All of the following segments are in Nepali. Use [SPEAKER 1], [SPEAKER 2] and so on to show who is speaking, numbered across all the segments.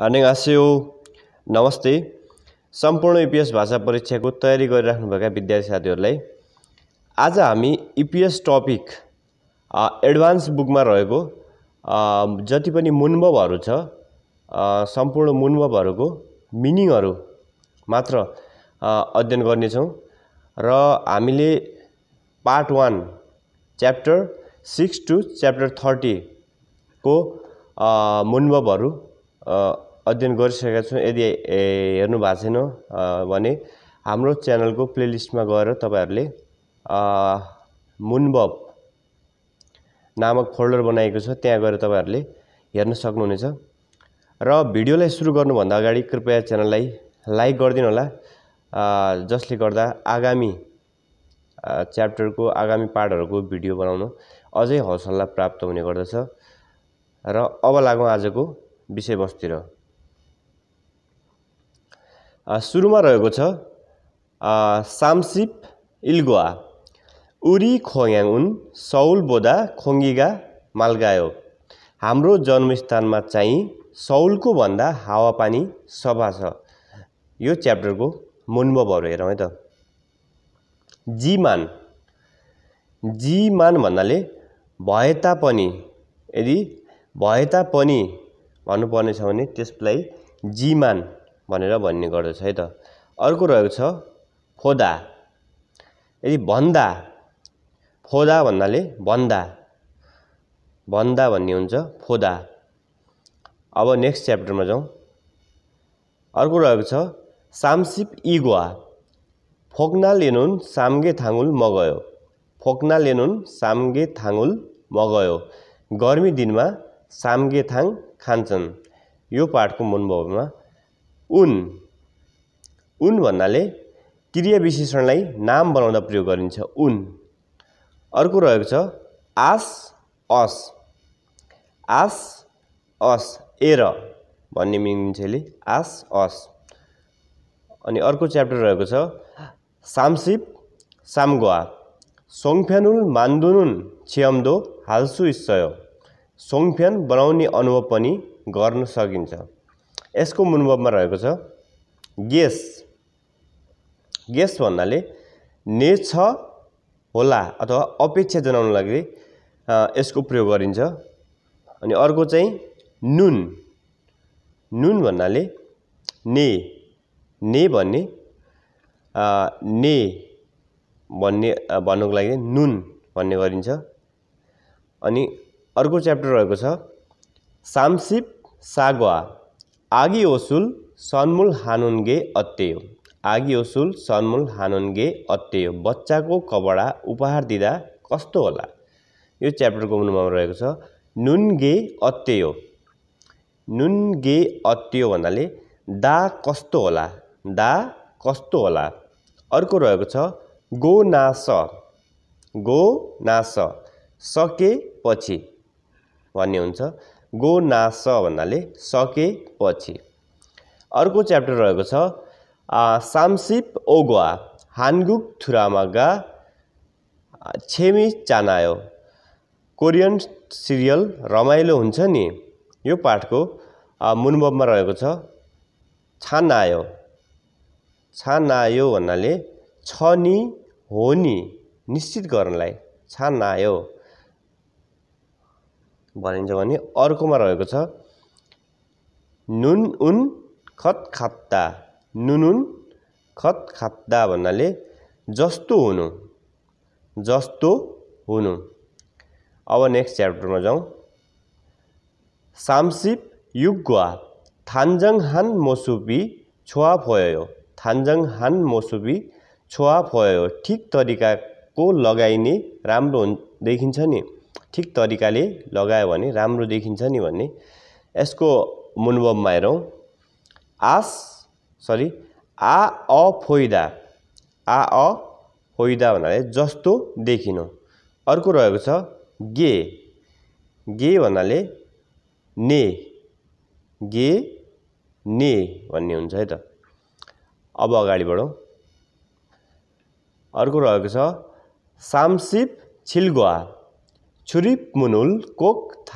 [SPEAKER 1] हानेगास्यो नमस्ते सम्पूर्ण इपिएस भाषा परीक्षाको तयारी गरिराख्नुभएका विद्यार्थी साथीहरूलाई आज हामी इपिएस टपिक एडभान्स बुकमा रहेको जति पनि मुनभवहरू छ सम्पूर्ण मुनभवहरूको मिनिङहरू मात्र अध्ययन गर्नेछौँ र हामीले part one chapter six to chapter थर्टीको मुनभवहरू अध्ययन गरिसकेका छौँ यदि हेर्नु भएको छैन भने हाम्रो च्यानलको प्लेलिस्टमा गएर तपाईँहरूले मुनबब नामक फोल्डर बनाएको छ त्यहाँ गएर तपाईँहरूले हेर्न सक्नुहुनेछ र भिडियोलाई सुरु गर्नुभन्दा अगाडि कृपया च्यानललाई लाइक गरिदिनु होला जसले गर्दा आगामी च्याप्टरको आगामी पाठहरूको भिडियो बनाउनु अझै हौसला प्राप्त हुने गर्दछ र अब लागौँ आजको विषयवस्तुतिर सुरुमा रहेको छ सामसिप इल्गोआ उरी खोयाङ उन सौल बोदा खोङ्गिगा मालगायो हाम्रो जन्मस्थानमा चाहिँ सौलको भन्दा हावापानी सफा छ यो च्याप्टरको मुन्मबहरू हेरौँ है त जीमान जीमान भन्नाले भए तापनि यदि भए तापनि भन्नुपर्ने छ भने त्यसलाई जीमान भनेर भन्ने गर्दछ है त अर्को रहेको छ फोदा यदि भन्दा फोदा भन्नाले भन्दा भन्दा भन्ने हुन्छ फोदा अब नेक्स्ट च्याप्टरमा जाउँ अर्को रहेको छ सामसिप इगुवा फोक्ना लेनुन सामगे थाङुल मगयो फोक्ना लेनुन सामगे थाङुल मगयो गर्मी दिनमा सामगे थाङ खान्छन् यो पाठको मनभावमा उन उन भन्नाले क्रिया विशेषणलाई नाम बनाउँदा प्रयोग गरिन्छ उन अर्को रहेको छ आस अस आस अस एर भन्ने मिनिङ यसले आस अस अनि अर्को च्याप्टर रहेको छ सामसिप सामगुवा सोङफ्यानुन मान्दुनुन छ्याम्दो हाल्सु इस्सयो सोङफ्यान बनाउने अनुभव पनि गर्न सकिन्छ यसको मुनुभवमा रहेको छ गेस गेस भन्नाले ने छ होला अथवा अपेक्षा जनाउनु लागि यसको प्रयोग गरिन्छ अनि अर्को चाहिँ नुन नुन भन्नाले ने ने भन्ने ने भन्ने भन्नुको लागि नुन भन्ने गरिन्छ अनि अर्को च्याप्टर रहेको छ सामसिप सागवा ओसुल ഒസുൽ हानुन हानुन्गे अत्ययो आगी ओसुल सन्मूल हानुन्गे अत्ययो बच्चाको कपडा उपहार दिँदा कस्तो होला यो च्याप्टरको नम्बर रहेको छ नुनगे अत्ययो नुनगे अत्ययो भन्नाले दा कस्तो होला दा कस्तो होला अर्को रहेको छ गो नास गो नास सकेपछि भन्ने हुन्छ गो नास भन्नाले सकेपछि अर्को च्याप्टर रहेको छ सामसिप ओगवा हानगुक थुरामागा छेमी चानायो कोरियन सिरियल रमाइलो हुन्छ नि यो पाठको मुनबममा रहेको छ छानायो छानायो भन्नाले छ नि हो निश्चित गर्नलाई छानायो भनिन्छ भने अर्कोमा रहेको छ नुन उन खत खत्ता नुन उन खत खत्ता भन्नाले जस्तो हुनु जस्तो हुनु अब नेक्स्ट च्याप्टरमा जाउँ सामसिप युगवा थान्जङ हान मोसुपी छोवा फोयो थान्जङ हान मोसुपी छोवा फोयो ठिक तरिकाको लगाइने राम्रो देखिन्छ नि ठिक तरिकाले लगायो भने राम्रो देखिन्छ नि भन्ने यसको मुनबब हेरौँ आस सरी आ अ फोइदा आ अ फोइदा भन्नाले जस्तो देखिनु अर्को रहेको छ गे गे भन्नाले ने गे ने भन्ने हुन्छ है त अब अगाडि बढौँ अर्को रहेको छ सामसिप छिल्गुवा मुनुल कोक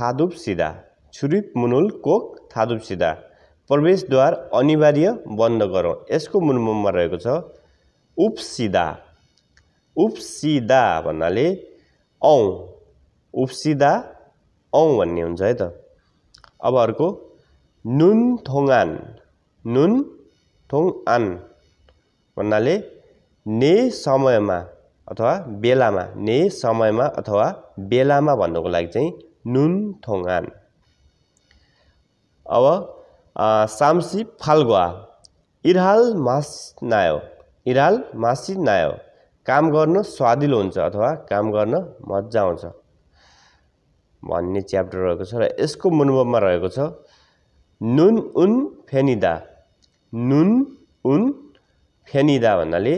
[SPEAKER 1] छुरिप मुनुल कोक सिधा प्रवेशद्वार अनिवार्य बन्द गरौँ यसको मुनमुममा रहेको छ उप्सिदा उप्सिदा भन्नाले औ उप्सिदा औ भन्ने हुन्छ है त अब अर्को नुन थोङान नुन थोङ आन भन्नाले ने समयमा अथवा बेलामा ने समयमा अथवा बेलामा भन्नुको लागि चाहिँ नुन थोङान अब साम्सी फाल्गुवा इराल नायो इराल नायो काम गर्न स्वादिलो हुन्छ अथवा काम गर्न मजा आउँछ भन्ने च्याप्टर रहेको छ र यसको मनोभवमा रहेको छ नुन उन फेनिदा नुन उन फेनिदा भन्नाले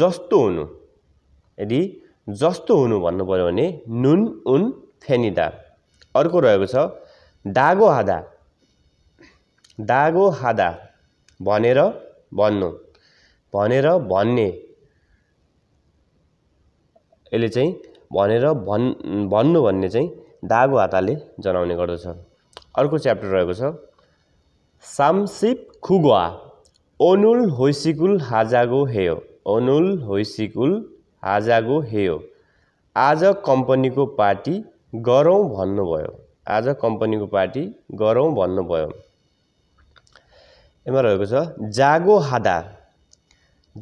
[SPEAKER 1] जस्तो हुनु यदि जस्तो हुनु भन्नु पऱ्यो भने नुन उन फेनिदा अर्को रहेको छ दागो हादा दागो हादा भनेर भन्नु भनेर भन्ने यसले चाहिँ भनेर भन् भन्नु भन्ने चाहिँ दागो हाताले जनाउने गर्दछ अर्को च्याप्टर रहेको छ सामसिप खुगुवा ओनुल होइसिकुल हाजागो हेयो ओनुल होइसिकुल आजको हेयो आज कम्पनीको पार्टी गरौँ भन्नुभयो आज कम्पनीको पार्टी गरौँ भन्नुभयो यसमा रहेको छ जागो हादा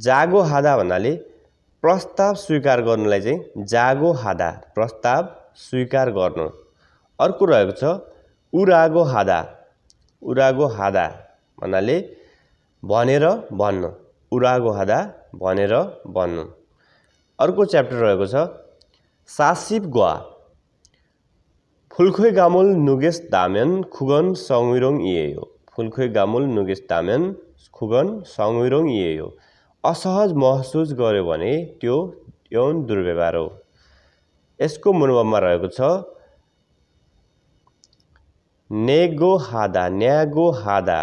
[SPEAKER 1] जागो हादा भन्नाले प्रस्ताव स्वीकार गर्नुलाई चाहिँ जागो हादा प्रस्ताव स्वीकार गर्नु अर्को रहेको छ उरागो हादा उरागो हादा भन्नाले भनेर भन्नु उरागो हादा भनेर भन्नु अर्को च्याप्टर रहेको छ सासिप ग्वा फुलखोइ गामुल नुगेस दामेन खुगन सङ्विरोङ इए फुलखोइ गामुल नुगेस दामेन खुगन सङ्विरोङ इए असहज महसुस गर्यो भने त्यो यौन दुर्व्यवहार हो यसको मनोभावमा रहेको छ नेगो हादा न्यागो हादा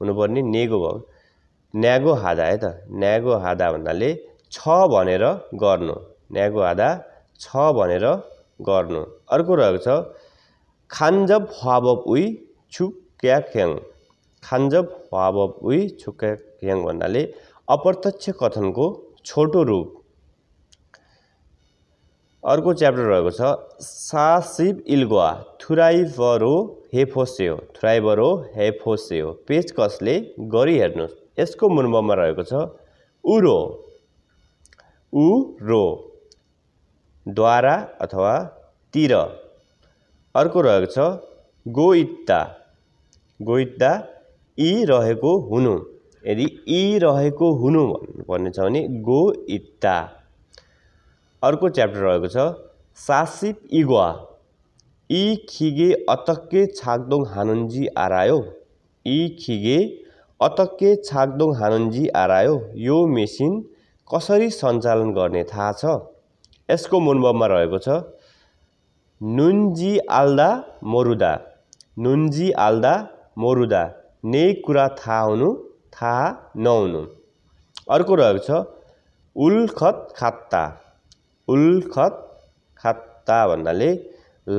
[SPEAKER 1] हुनुपर्ने नेगो भयो न्यागो हादा है त न्यागो हादा भन्नाले छ भनेर गर्नु न्यागो आधा छ भनेर गर्नु अर्को रहेको छ खान्जब ह्वाबब उई छुक्या ख्याङ खान्जब ह्वाबब उई छुक्या ख्याङ भन्नाले अप्रत्यक्ष कथनको छोटो रूप अर्को च्याप्टर रहेको छ सासिब इल्गुवा थुराइबरो हेफोस्यो थुराइबरो हेफोस्यो पेचकसले गरी हेर्नुहोस् यसको मुन्बमा रहेको छ उरो उ रो द्वारा अथवा तिर अर्को रहेको छ गोइत्ता गोइत्ता इ रहेको हुनु यदि इ रहेको हुनु भन्नुपर्ने छ भने गोइत्ता अर्को च्याप्टर रहेको छ सासिप इग्वा इ खिगे अतक्के छाक्दोङ हानुन्जी आरायो इ खिगे अतक्के छाक्दोङ हानुन्जी आरायो यो मेसिन कसरी सञ्चालन गर्ने थाहा छ यसको मूलममा रहेको छ नुन्जी आल्दा मरुदा नुन्जी आल्दा मरुदा ने कुरा थाहा हुनु थाहा नहुनु अर्को रहेको छ उल्खत खात्ता उल्खत खात्ता भन्नाले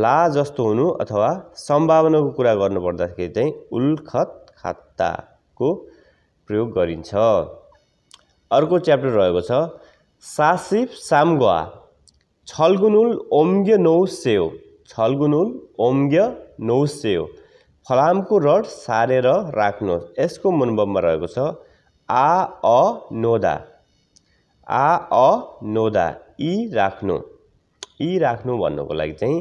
[SPEAKER 1] ला जस्तो हुनु अथवा सम्भावनाको कुरा गर्नुपर्दाखेरि चाहिँ उल्खत खात्ताको प्रयोग गरिन्छ अर्को च्याप्टर रहेको छ सासिफ सामगुआ छलगुनुल ओम्ग्य नौ सेउ छलगुनुल ओम्ग्य नौ सेउ फलामको रड सारेर राख्नु यसको मुनबममा रहेको छ आ अ नोदा आ अ नोदा यी राख्नु ई राख्नु भन्नुको लागि चाहिँ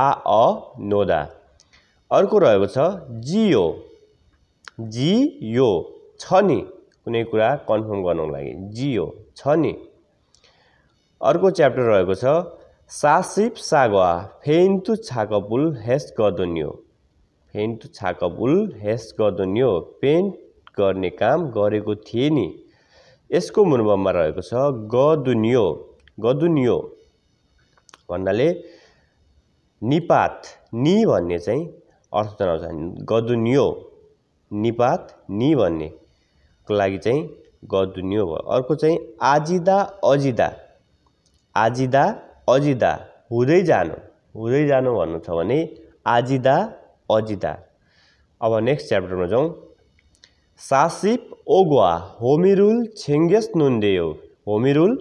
[SPEAKER 1] आ अ नोदा अर्को रहेको छ जियो जियो छ नि कुनै कुरा कन्फर्म गर्नुको लागि जियो छ नि अर्को च्याप्टर रहेको छ सासिप सागवा फेन्तु छाकपुल हेस गर्दोन्यो फेन्ट छाकपुल हेस गर्दोन्यो पेन्ट गर्ने काम गरेको थिएँ नि यसको मुर्बममा रहेको छ गदुन्यो गदुन्यो भन्नाले निपात नि भन्ने चाहिँ अर्थ जनाउँछ गदुन्यो निपात नि भन्ने त्यसको लागि चाहिँ गदुनियो भयो अर्को चाहिँ आजिदा अजिदा आजिदा अजिदा हुँदै जानु हुँदै जानु भन्नु छ भने आजिदा अजिदा अब नेक्स्ट च्याप्टरमा जाउँ सासिप ओगुवा होमिरुल छेङ्गेस नुन्देयो होमिरुल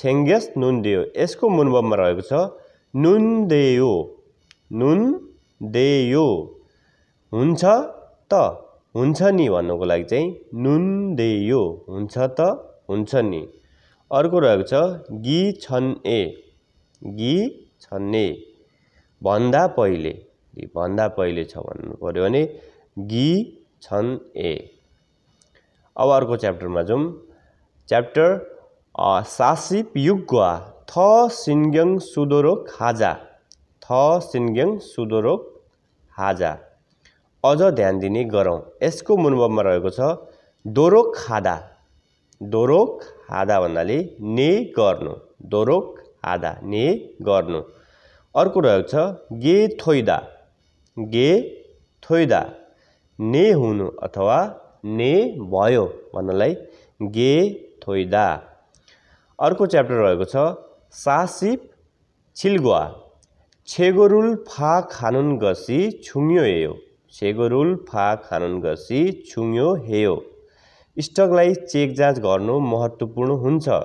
[SPEAKER 1] छेङ्गेस नुन्देयो यसको मुनबममा रहेको छ नुन्देयो नुन देयो हुन्छ त हुन्छ नि भन्नुको लागि चाहिँ नुन दे यो हुन्छ त हुन्छ नि अर्को रहेको छ गि छन् ए गि छन् ए भन्दा पहिले भन्दा पहिले छ भन्नु पऱ्यो भने गि छन् ए अब अर्को च्याप्टरमा जाउँ च्याप्टर सासिप युग्वा थ सिङ्ग्याङ सुदोरोक हाजा थ सिङ्ग्याङ सुदोरोक हाजा अझ ध्यान दिने गरौँ यसको मुनबममा रहेको छ दोरो खादा दोरो खादा भन्नाले ने गर्नु दोरो खादा ने गर्नु अर्को रहेको छ गे थोइदा गे थोइदा ने हुनु अथवा ने भयो भन्नलाई गे थोइदा अर्को च्याप्टर रहेको छ सासिप छिल्गुवा छेगोरुल फा खानुन गसी छुम्यो यो सेगोरुल फा गसी छुङ्यो हेयो स्टकलाई चेक जाँच गर्नु महत्त्वपूर्ण हुन्छ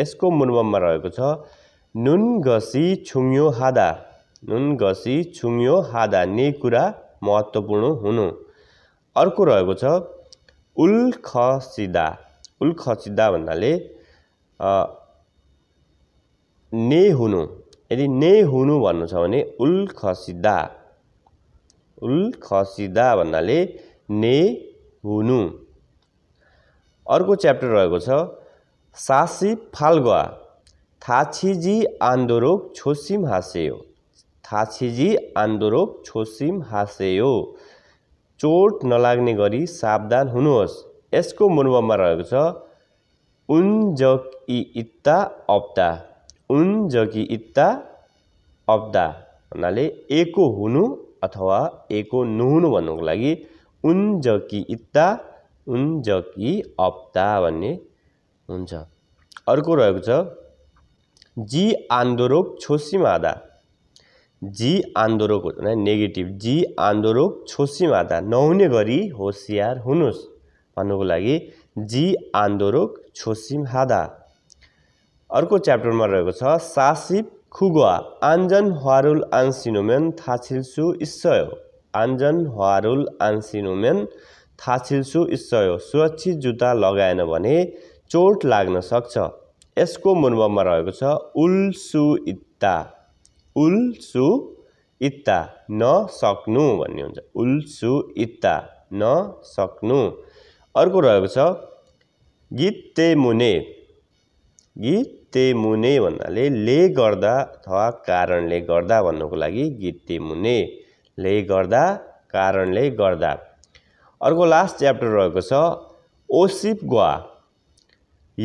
[SPEAKER 1] यसको मूलममा रहेको छ नुन गसी छुङ्यो हादा नुन घसी छुङ्यो हादा ने कुरा महत्त्वपूर्ण हुनु अर्को रहेको छ उल खसिदा उल खसिदा भन्नाले ने हुनु यदि ने हुनु भन्नु छ भने उल खसिदा उल खसिदा भन्नाले ने हुनु अर्को च्याप्टर रहेको छ सासी फाल्गुवा थाछिजी आन्दोरोक छोसिम हासेयो थाछिजी आन्दोरोक छोसिम हासेयो चोट नलाग्ने गरी सावधान हुनुहोस् यसको मुर्ममा रहेको छ उन इ इत्ता अप्दा जकी इत्ता अप्दा भन्नाले एको हुनु अथवा एको नुहुनु भन्नुको लागि उन जकी इत्ता उन जकी अप्ता भन्ने हुन्छ अर्को रहेको छ जी आन्दोरोग मादा जी आन्दोरोग नेगेटिभ जी आन्दोरोग मादा नहुने गरी होसियार हुनुहोस् भन्नुको लागि जी आन्दोरोग मादा अर्को च्याप्टरमा रहेको छ सासिप खुगुवा आन्जन 안 신으면 थाछिल्सु इस्सय आन्जन 안전화를 안 थाछिल्सु इस्सय सुरक्षित जुत्ता लगाएन भने चोट लाग्न सक्छ यसको मुर्ममा रहेको छ उल्सु इत्ता उल्सु इत्ता नसक्नु भन्ने हुन्छ उल्सु इत्ता नसक्नु अर्को रहेको छ गीत ते मुने गीत मुने भन्नाले ले गर्दा अथवा कारणले गर्दा भन्नुको लागि मुने ले गर्दा कारणले गर्दा अर्को लास्ट च्याप्टर रहेको छ ओसिप ग्वा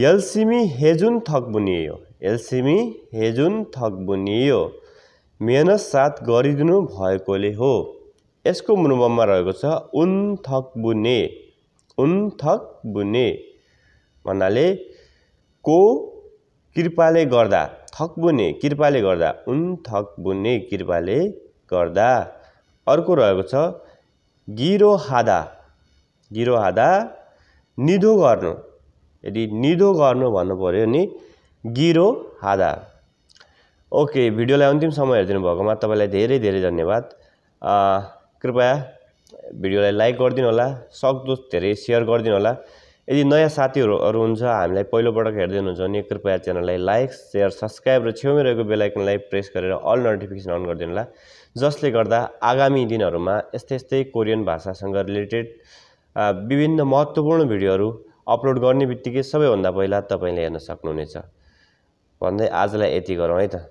[SPEAKER 1] यल्सिमी हेजुन थक बुनियो एलसिमी हेजुन थक बुनियो मेहनत साथ गरिदिनु भएकोले हो यसको मुनुबममा रहेको छ उन थक बुने उन थक बुने भन्नाले को कृपाले गर्दा बुने कृपाले गर्दा उन थक्बुने कृपाले गर्दा अर्को रहेको छ गिरो हादा गिरो हादा निधो गर्नु यदि निधो गर्नु भन्नु पऱ्यो नि गिरो हादा ओके भिडियोलाई अन्तिम समय हेरिदिनु भएकोमा तपाईँलाई धेरै धेरै धन्यवाद कृपया भिडियोलाई लाइक गरिदिनु होला सक्दो धेरै सेयर गरिदिनु होला यदि नयाँ साथीहरू हुन्छ हामीलाई पहिलोपटक हेर्दै हुनुहुन्छ भने कृपया च्यानललाई लाइक सेयर सब्सक्राइब र छेउमै रहेको बेलायकनलाई प्रेस गरेर अल नोटिफिकेसन अन गरिदिनु होला जसले गर्दा आगामी दिनहरूमा यस्तै यस्तै कोरियन भाषासँग रिलेटेड विभिन्न महत्त्वपूर्ण भिडियोहरू अपलोड गर्ने बित्तिकै सबैभन्दा पहिला तपाईँले हेर्न सक्नुहुनेछ भन्दै आजलाई यति गरौँ है त